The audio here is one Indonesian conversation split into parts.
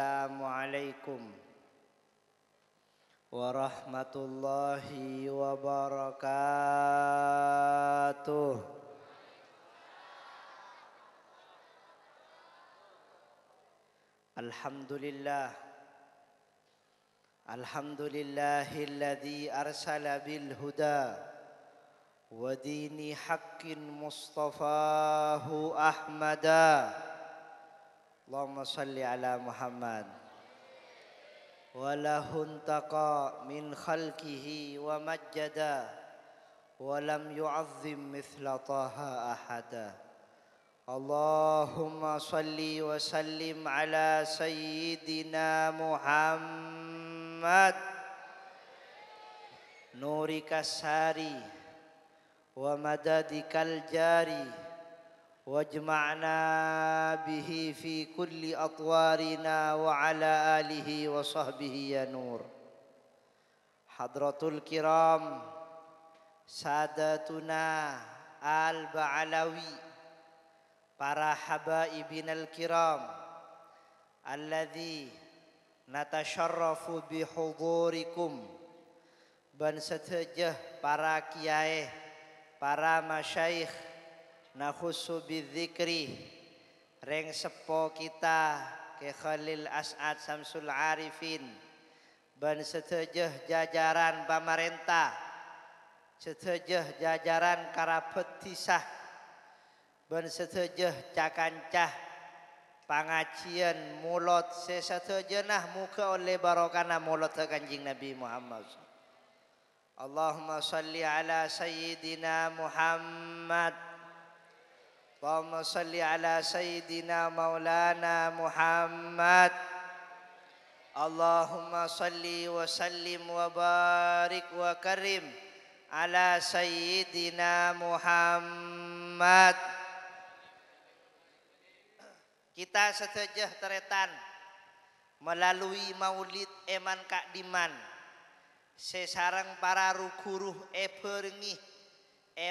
السلام عليكم ورحمة الله وبركاته الحمد لله الحمد لله الذي أرسل بالهدى ودين حق مصطفاه أحمدًا اللهم صل على محمد وله انتقى من خلقه ومجدا ولم يعظم مثل طه أحدا اللهم صل وسلم على سيدنا محمد نورك الساري ومددك الجاري واجمعنا به في كل أطوارنا وعلى آله وصحبه يا نور حضرة الكرام سادتنا آل بعلوي para حبائبنا الكرام الذي نتشرف بحضوركم بنستجه setejah para kiai, para masyayikh, Nahusu bidzikri Reng sepo kita Ke Khalil As'ad Samsul Arifin Ben setejeh jajaran pemerintah Setejeh jajaran karapetisah Ben setejeh cakancah Pangacian mulut Sesetejenah muka oleh barokana mulut kanjing Nabi Muhammad Allahumma salli ala Sayyidina Muhammad Allahumma salli ala sayyidina maulana Muhammad Allahumma salli wa sallim karim ala Muhammad Kita sejajah teretan melalui maulid eman kak diman sesarang para rukuruh e e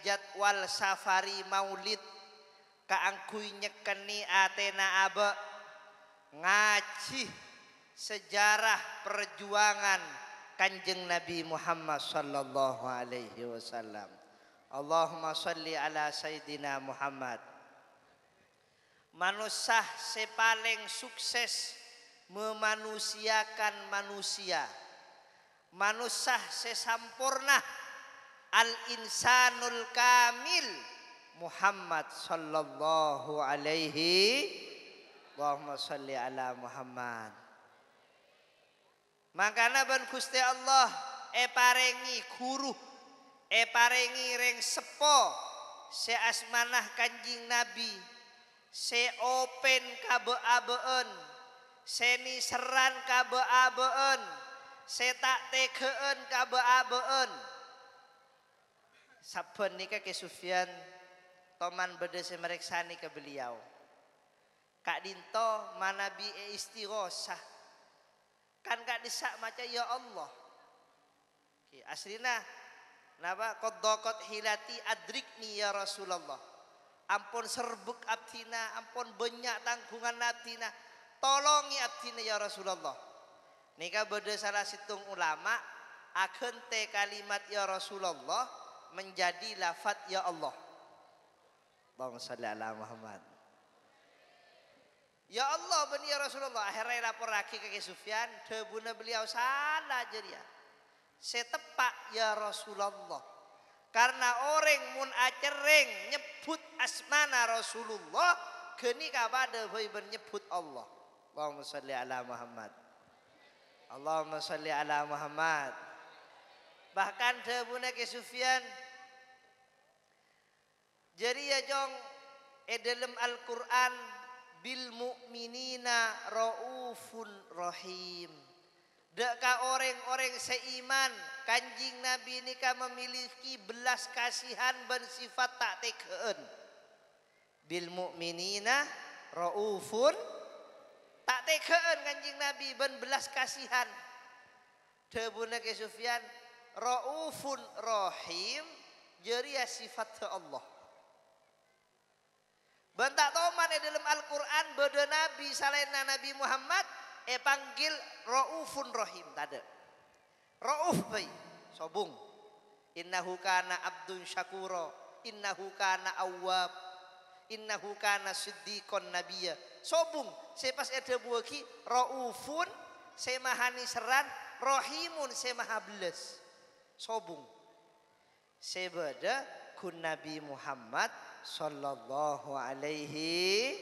jadwal safari maulid kaangkuy nyekeni Athena abe ngaci sejarah perjuangan kanjeng Nabi Muhammad sallallahu alaihi wasallam. Allahumma salli ala Sayyidina Muhammad. Manusia sepaling sukses memanusiakan manusia. Manusia sesampurna al-insanul kamil Muhammad sallallahu alaihi Allahumma salli ala Muhammad. Makana ben kusti Allah eparengi paringi guru e paringi sepo se asmanah Kanjing Nabi se open kabe-abeun seni seran kabe-abeun se tak tegeun kabe-abeun sabun nika ke Sufyan toman berdese mereksani ke beliau. Kak Dinto manabi e istighosah. Kan kak disak maca ya Allah. Okay, asrina napa qaddaqat hilati adrikni ya Rasulullah. Ampun serbuk abtina, ampun banyak tanggungan abtina. Tolongi ya abtina ya Rasulullah. Nika beda salah situng ulama akhente kalimat ya Rasulullah menjadi lafat ya Allah. Allahumma Muhammad. Ya Allah bani ya Rasulullah akhirnya lapor lagi ke Sufyan debuna beliau salah jeria. Setepak ya Rasulullah. Karena orang mun acereng nyebut asmana Rasulullah geni kapada boy nyebut Allah. Allahumma salli ala Muhammad. Allahumma salli ala Muhammad. Bahkan debuna ke Sufyan jadi ya jong e dalam Al-Qur'an bil mu'minina raufun rahim. Deka orang-orang seiman Kanjing Nabi ini kan memiliki belas kasihan bersifat tak tekeun. Bil mu'minina raufun tak tekeun kanjing Nabi ben belas kasihan. Tebuna ke Sufyan raufun rahim jadi ya sifat Allah. Bentak toman di dalam Al-Quran beda Nabi salena Nabi Muhammad eh panggil Raufun Rahim tadi. Rauf bayi sobung. Innahu kana abdun syakuro. Innahu kana awab. Innahu kana siddiqon nabiya. Sobung. Sepas ada buaki Raufun semahani seran Rahimun maha belas. Sobung. Sebeda kun Nabi Muhammad sallallahu alaihi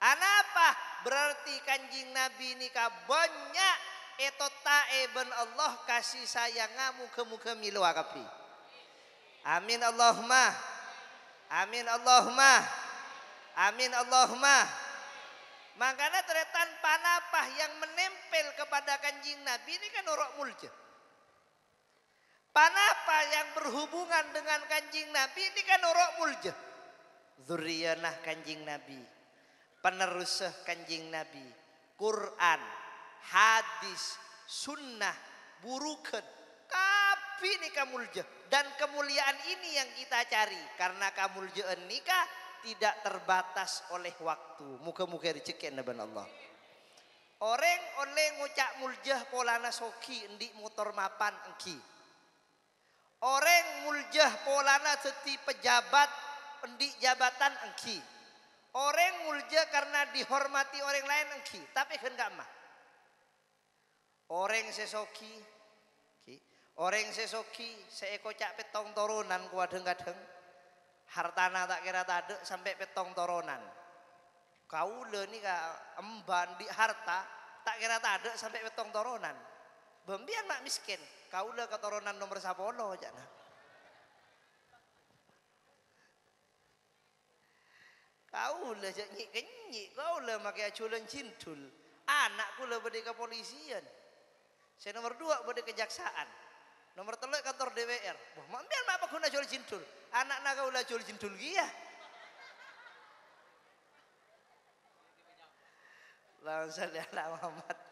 Anapa berarti kanjing Nabi nikah banyak? eto tae ben Allah kasih sayang ngamu kemu milu lu akapi. Amin Allahumma. Amin Allahumma. Amin Allahumma. Makanya teretan panapah yang menempel kepada kanjing Nabi ini kan orok mulja. Panapa yang berhubungan dengan kanjing Nabi ini kan urok mulja. Zuriyanah kanjing Nabi. Penerusah kanjing Nabi. Quran, hadis, sunnah, burukan. Kapi ini kamulje. Dan kemuliaan ini yang kita cari. Karena kamulje nikah tidak terbatas oleh waktu. Muka-muka dicekik naban Allah. Orang oleh ngucak muljah polana soki endik motor mapan engki. Orang muljah polana seti pejabat pendik jabatan engki. Orang muljah karena dihormati orang lain engki, tapi kan gak mah. Orang sesoki, orang sesoki seeko cak petong toronan kuadeng-kadeng. Hartana tak kira tadek sampai petong toronan. Kau le nih emban di harta tak kira tadek sampai petong toronan. Bambian mak miskin. kau Kaulah keturunan nomor sapolo jana. Kaulah jadi kenyi. Kaulah makai aculan cintul. Anak kula berdeka polisian, Saya nomor dua berdeka jaksaan, Nomor telur kantor DPR. Wah, mak apa guna aculan cintul? Anak kau ulah aculan cintul gila. Langsung ya Muhammad.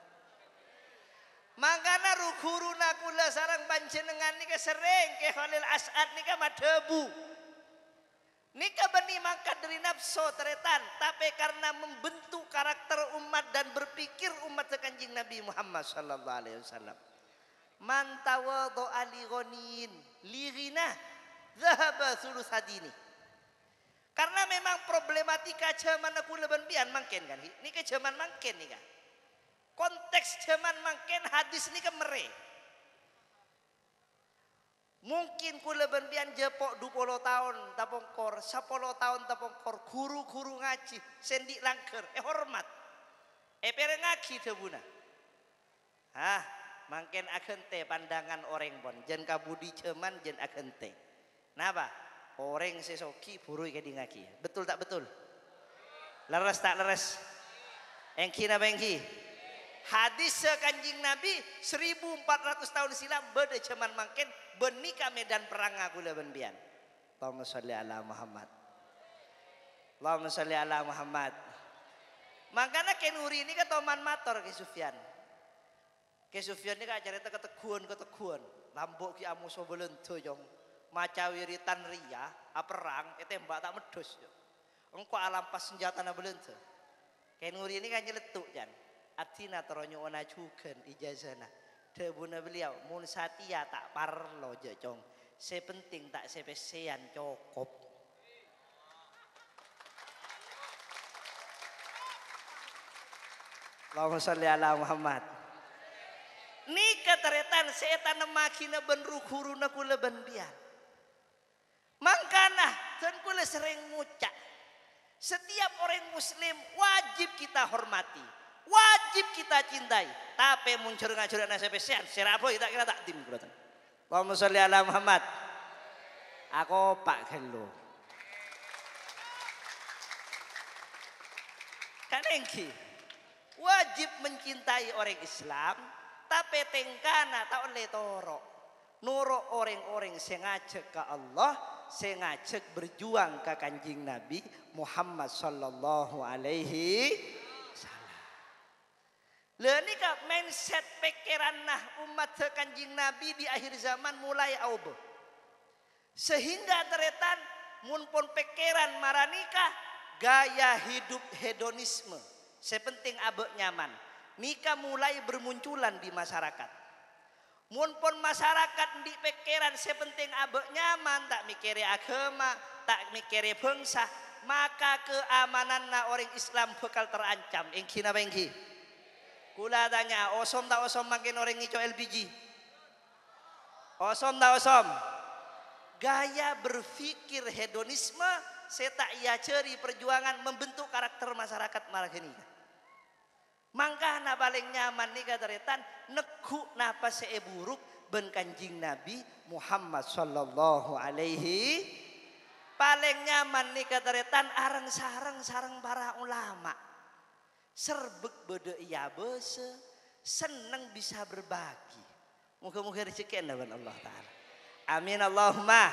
Makana rukuruna kula sarang panjenengan nika sering ke Khalil As'ad nika madebu. Nika benih mangkat dari nafsu teretan, tapi karena membentuk karakter umat dan berpikir umat sekanjing Nabi Muhammad sallallahu alaihi wasallam. Man tawadha'a li ghanin li ghina dhahaba hadini. Karena memang problematika zaman aku leban bian mangken kan. Nika zaman mangken nika. Konteks zaman makin hadis ini kemere. Kan Mungkin ku bendian jepok 20 tahun tapongkor, 10 tahun tapongkor, guru-guru ngaji, sendik langker, eh hormat. Eh ngaji tebuna. ah mangken akente pandangan orang bon, jen kabudi ceman jen akente. Napa? Orang sesoki burui ke ngaki Betul tak betul? Leres tak leres? Engki na engki hadis sekanjing Nabi 1400 tahun silam beda cuman makin benika medan perang aku leban bian Allahumma sholli ala Muhammad Allahumma sholli ala Muhammad makanya kenuri ini kan toman mator ke Sufyan ke Sufyan ini kan cerita keteguan keteguan lambuk ki amu sobelen doyong maca wiritan ria ah, perang itu eh, mbak tak medus engkau alam pas senjata na belum tuh kenuri ini kan nyeletuk jangan atina ona cuken ijazana tebuna beliau mun satia tak parlo jajong. sepenting tak sepesean cukup Allahumma sholli ala Muhammad ni keteretan setan makina benru kuruna kula bendian mangkana dan kula sering ngucap setiap orang muslim wajib kita hormati Wajib kita cintai. Tapi muncul ngajuran nasib sehat. apa kita kira takdim. Allahumma sholli ala Muhammad. Aku Pak Gelo. Kanengki. Wajib mencintai orang Islam. Tapi tengkana tak oleh toro, Nuro orang-orang sengaja ke Allah, sengaja berjuang ke kanjing Nabi Muhammad sallallahu alaihi Leni kah mindset pikiran nah umat kanjing Nabi di akhir zaman mulai aubo. Sehingga teretan munpun pikiran maranika gaya hidup hedonisme. Sepenting abek nyaman. nikah mulai bermunculan di masyarakat. Munpun masyarakat di pikiran sepenting abek nyaman tak mikiri agama, tak mikiri bangsa, maka keamanan na orang Islam bakal terancam. Engki na bengki. Kula tanya, osom tak osom makin orang ngico LPG? Osom tak osom? Gaya berpikir hedonisme seta ia ceri perjuangan membentuk karakter masyarakat maragini. Mangkah na paling nyaman nih kataretan neku napa seeburuk ben kanjing Nabi Muhammad sallallahu alaihi paling nyaman nih kataretan arang sarang sarang para ulama serbek bodoh iya bose senang bisa berbagi moga-moga rezeki dengan Allah taala amin Allahumma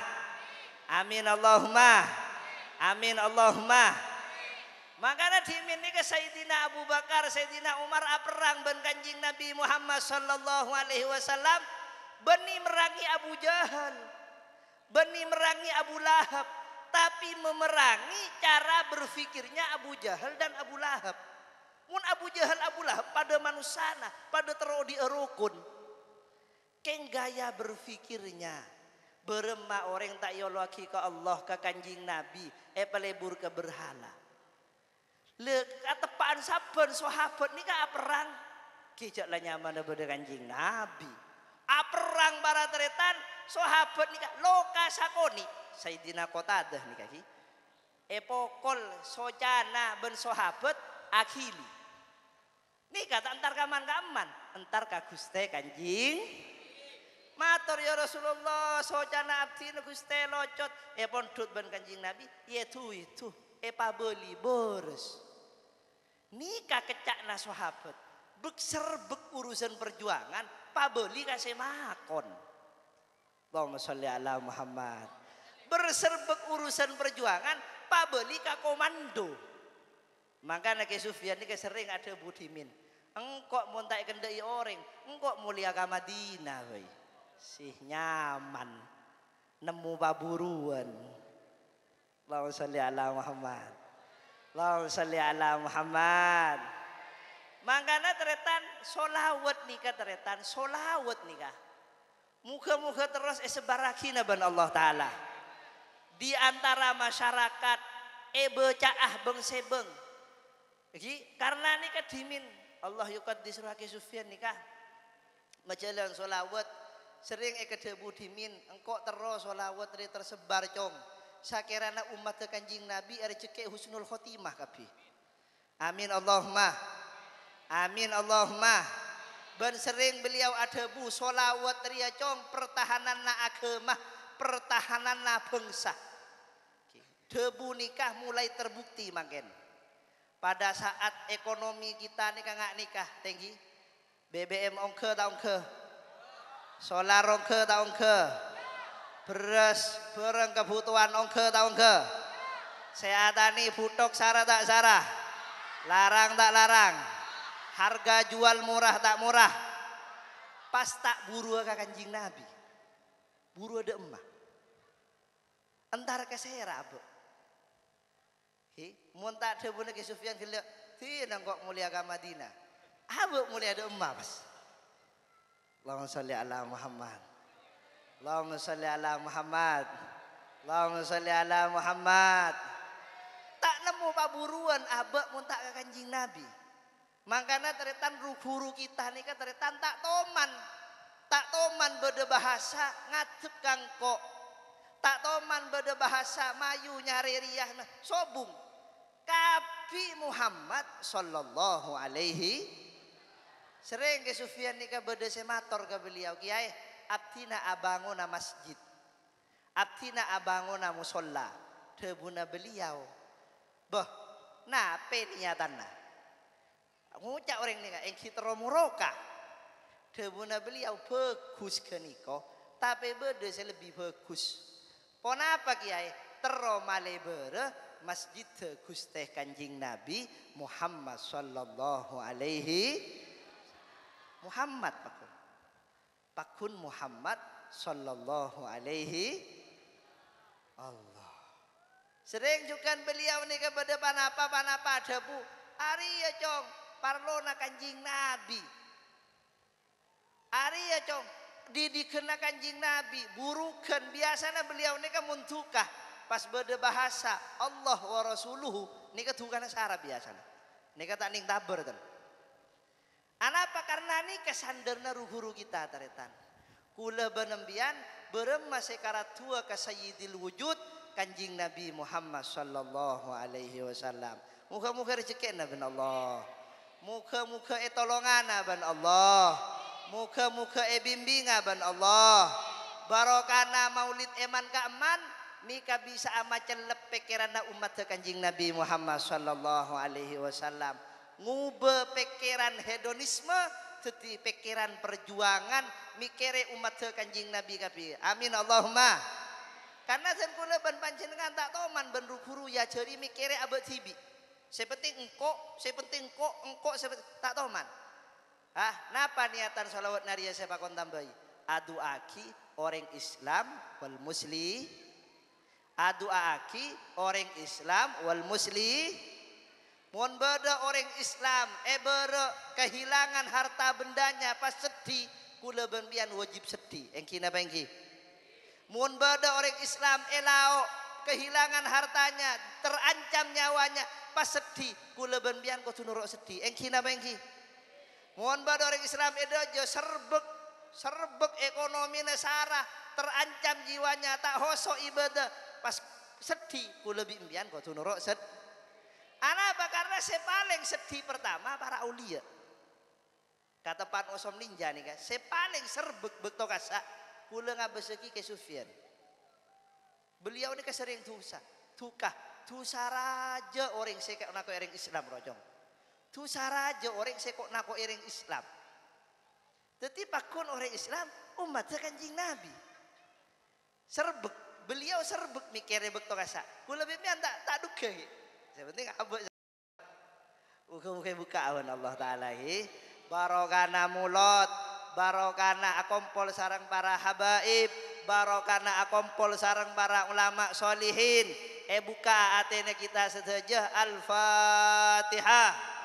amin Allahumma amin Allahumma makanya dimin ke Sayyidina Abu Bakar Sayyidina Umar ah, perang ben kanjing Nabi Muhammad sallallahu alaihi wasallam beni merangi Abu Jahal beni merangi Abu Lahab tapi memerangi cara berfikirnya Abu Jahal dan Abu Lahab Mun Abu Jahal Abu Lahab pada manusana, pada terodi di erukun. Keng gaya berfikirnya. Berema orang tak yolaki ke Allah, ke kanjing Nabi. Eh pelebur ke berhala. Le katepaan saben sahabat ni ka perang. Kijak lah nyaman pada kanjing Nabi. A ah, perang para teretan sahabat ni ka loka sakoni. Sayyidina dah ni kaki. epokol eh, pokol sojana ben sahabat akhili. Nih kata entar kaman-kaman, entar ka kanjing. Kanjeng. Matur ya Rasulullah, sojana abdi Guste locot, e eh, pondut ban Kanjeng Nabi, Yaitu itu, e eh, paboli boros. Nika kecakna sahabat, bek serbek urusan perjuangan, paboli kasih makon. Allahumma sholli ala Muhammad. Berserbek urusan perjuangan, pabeli ka komando. Maka Nake Sufyan ini sering ada budimin. Engkok montai kendai orang, engkok mulia ke Madinah, Sih nyaman, nemu baburuan. Allahumma salli ala Muhammad. Allahumma salli ala Muhammad. Makanya teretan solawat nikah teretan solawat nikah. Muka-muka terus esebarakina ban Allah Ta'ala. Di antara masyarakat ebecaah beng sebeng jadi karena nikah dimin Allah yukat disurake Sufyan nikah majalan solawat sering debu dimin engkau terus solawat dari tersebar cong sakirana umat ke kanjing Nabi rezeki husnul khotimah kapi. amin Allahumma amin Allahumma ben sering beliau bu solawat dari ya, cong pertahanan na agama pertahanan na bangsa debu nikah mulai terbukti makin pada saat ekonomi kita ini kagak nikah tinggi. BBM ongke tak ongke. Solar ongke tak ongke. Beras barang kebutuhan ongke tak sehatan Sehatani butok sarah tak sarah. Larang tak larang. Harga jual murah tak murah. Pas tak buru ke kanjing Nabi. Buru ada emak. Entar kesera, Bu. Hi, munta ada bunda ke Sufyan kelak. Ti nangkok mulia ke Madinah. Abuk mulia ada emak pas. Allahumma salli ala Muhammad. Allahumma salli ala Muhammad. Allahumma salli ala Muhammad. Tak nemu paburuan abak munta ke kanjing Nabi. Makanya teretan guru kita nih kan teretan tak toman. Tak toman beda bahasa ngadep kangkok tak toman beda bahasa Mayu nyari riah nah, sobung Kabi Muhammad sallallahu alaihi sering ke Sufyan ni kabada semator ke beliau kiai abtina abanguna masjid abtina abanguna musolla tebuna beliau boh nah niatanna ngucak orang nikah eng kitro muroka tebuna beliau bagus keniko tapi beda lebih bagus apa kiai Teromale male bere masjid Guste Kanjing Nabi Muhammad sallallahu alaihi Muhammad pakun. Pakun Muhammad sallallahu alaihi Allah. Sering juga beliau ini kepada panapa panapa ada bu. hari ya cong, na kanjing Nabi. hari ya cong, didikenakan kanjing Nabi, burukan biasanya beliau ini kemuntukah pas beda bahasa Allah wa rasuluhu nika tukana sara biasana nika tak ning taber ten anapa karena nika sanderna ruhuru kita taretan kula benembian berem masih tua ke sayyidil wujud kanjing Nabi Muhammad sallallahu alaihi wasallam muka-muka rezeki ben Allah muka-muka etolongan ben Allah muka-muka e bimbinga Allah e barokana maulid eman ka eman Mika bisa amacan lepek kerana umat kanjing Nabi Muhammad sallallahu alaihi wasallam. Ngube pikiran hedonisme teti pikiran perjuangan mikere umat kanjing Nabi kapi. Amin Allahumma. Karena saya kula ban panjenengan tak toman ben guru ya jadi mikere abad tibi. seperti engko, seperti engko, engko seperti tak toman. Ah, napa niatan salawat naria saya pakon tambahi? Adu aki orang Islam wal muslim Adu aki orang Islam wal muslim mohon beda orang Islam ebere eh kehilangan harta bendanya pas sedih kula wajib sedih engki napa engki mohon beda orang Islam elau eh kehilangan hartanya terancam nyawanya pas sedih kula bembian kudu nurut sedih engki napa engki mohon beda orang Islam edojo eh serbek serbek ekonomi sarah terancam jiwanya tak hosok ibadah sedih kula kau tu nurut sed apa Karena saya paling sedih pertama para ulia. Ya? Kata pak Osom Ninja nih kan, saya paling serbek bek kasa Kula ngabeseki ke Sufyan. Beliau ini kesering tusa, tukah, tusa raja orang saya kok nako ering Islam rojong. Tusa raja orang saya kok nako ering Islam. Tetapi pakun orang Islam umat kanjeng Nabi. Serbek beliau serbuk mikirnya bekto kasa kula bimbing tak tak duga sepenting abuk Muka-muka buka awan Allah Ta'ala hi, Barokana mulut, Barokana akompol sarang para habaib Barokana akompol sarang para ulama solihin Eh buka atene kita setajah Al-Fatihah